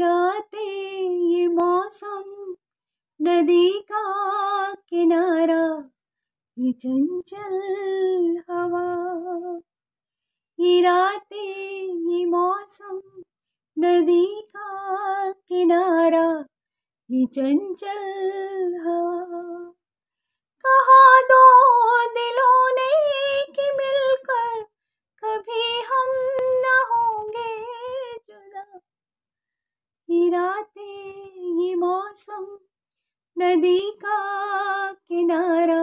रातें ये मौसम नदी का किनारा ये चंचल हवा ये रातें ये मौसम नदी का किनारा ये चंचल हवा कहा दो दिलों मौसम नदी का किनारा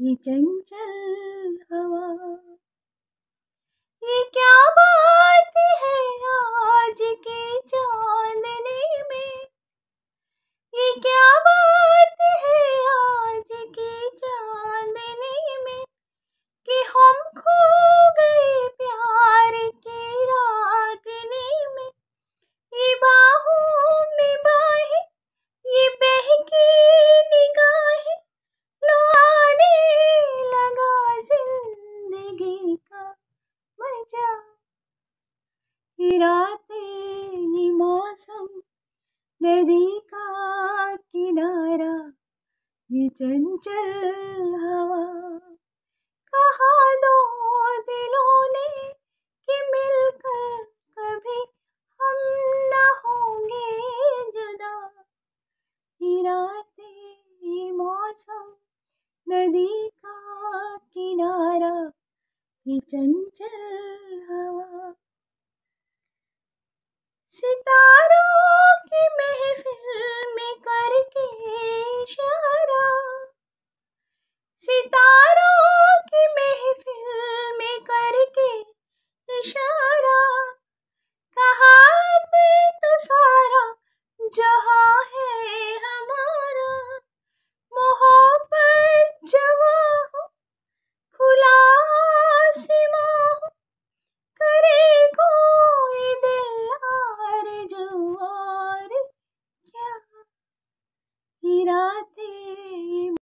ये चंचल हवा रातें मौसम नदी का किनारा ये चंचल हवा कहा दो दिलों ने कि मिलकर कभी हम न होंगे जुदा ये रातें मौसम नदी का किनारा ये चंचल हवा